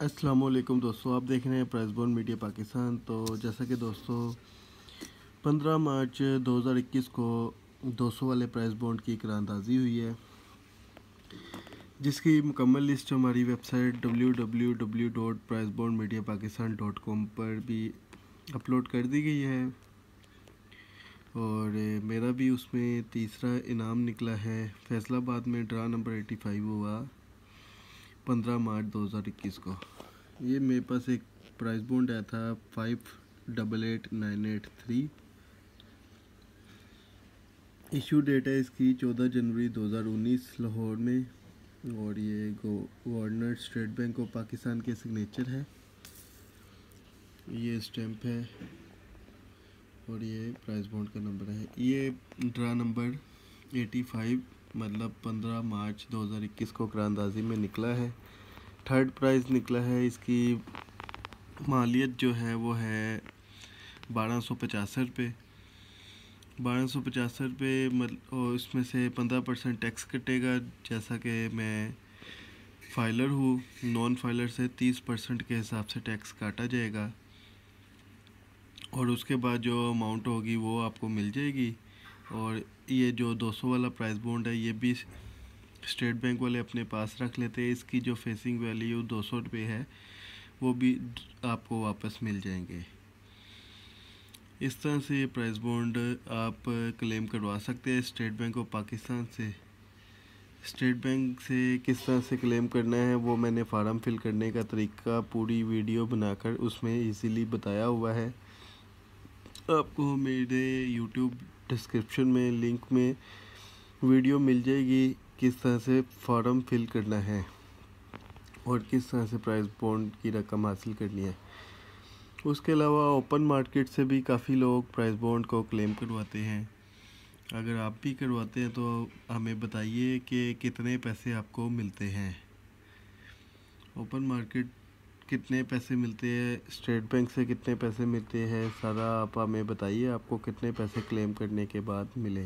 वालेकुम हम्म, दोस्तों आप देख रहे हैं प्रेस बोर्न मीडिया पाकिस्तान तो जैसा कि दोस्तों 15 मार्च 2021 को 200 वाले प्राइस बॉन्ड की करानंदाजी हुई है जिसकी मुकम्मल लिस्ट हमारी वेबसाइट डब्ल्यू पर भी अपलोड कर दी गई है और मेरा भी उसमें तीसरा इनाम निकला है फैसलाबाद में ड्रा नंबर 85 हुआ पंद्रह मार्च दो हज़ार इक्कीस को ये मेरे पास एक प्राइस बॉन्ड आया था five double eight nine eight three issue date है इसकी चौदह जनवरी दो हज़ार उन्नीस लाहौर में और ये governor state bank of Pakistan के सिग्नेचर है ये स्टैम्प है और ये प्राइस बॉन्ड का नंबर है ये ड्रा नंबर एटी फाइव मतलब 15 मार्च 2021 को करानंदाजी में निकला है थर्ड प्राइज़ निकला है इसकी मालियत जो है वो है बारह सौ पचास रुपये बारह सौ पचास रुपये मत और इसमें से पंद्रह परसेंट टैक्स कटेगा जैसा कि मैं फाइलर हूँ नॉन फाइलर से तीस परसेंट के हिसाब से टैक्स काटा जाएगा और उसके बाद जो अमाउंट होगी वो आपको मिल जाएगी और ये जो 200 वाला प्राइस बॉन्ड है ये भी स्टेट बैंक वाले अपने पास रख लेते हैं इसकी जो फेसिंग वैल्यू दो सौ रुपये है वो भी आपको वापस मिल जाएंगे इस तरह से ये प्राइस बॉन्ड आप क्लेम करवा सकते हैं स्टेट बैंक ऑफ पाकिस्तान से स्टेट बैंक से किस तरह से क्लेम करना है वो मैंने फार्म फिल करने का तरीका पूरी वीडियो बनाकर उसमें इजीली बताया हुआ है आपको मेरे यूट्यूब डिस्क्रिप्शन में लिंक में वीडियो मिल जाएगी किस तरह से फॉर्म फिल करना है और किस तरह से प्राइस बॉन्ड की रकम हासिल करनी है उसके अलावा ओपन मार्केट से भी काफ़ी लोग प्राइस बॉन्ड को क्लेम करवाते हैं अगर आप भी करवाते हैं तो हमें बताइए कि कितने पैसे आपको मिलते हैं ओपन मार्केट कितने पैसे मिलते हैं स्टेट बैंक से कितने पैसे मिलते हैं सारा आप हमें बताइए आपको कितने पैसे क्लेम करने के बाद मिले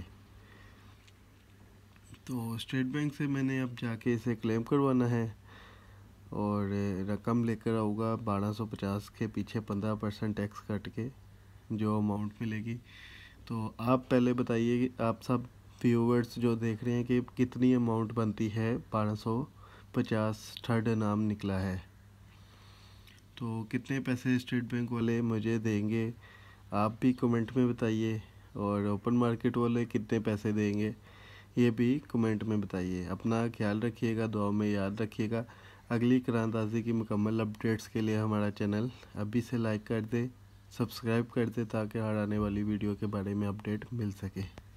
तो स्टेट बैंक से मैंने अब जाके इसे क्लेम करवाना है और रकम लेकर आऊँगा बारह सौ पचास के पीछे पंद्रह परसेंट टैक्स कट के जो अमाउंट मिलेगी तो आप पहले बताइए कि आप सब व्यूवर्स जो देख रहे हैं कि कितनी अमाउंट बनती है बारह सौ पचास थर्ड नाम निकला है तो कितने पैसे स्टेट बैंक वाले मुझे देंगे आप भी कमेंट में बताइए और ओपन मार्केट वाले कितने पैसे देंगे ये भी कमेंट में बताइए अपना ख्याल रखिएगा दुआ में याद रखिएगा अगली करानताजी की मुकम्मल अपडेट्स के लिए हमारा चैनल अभी से लाइक कर दें सब्सक्राइब कर दें ताकि हर आने वाली वीडियो के बारे में अपडेट मिल सके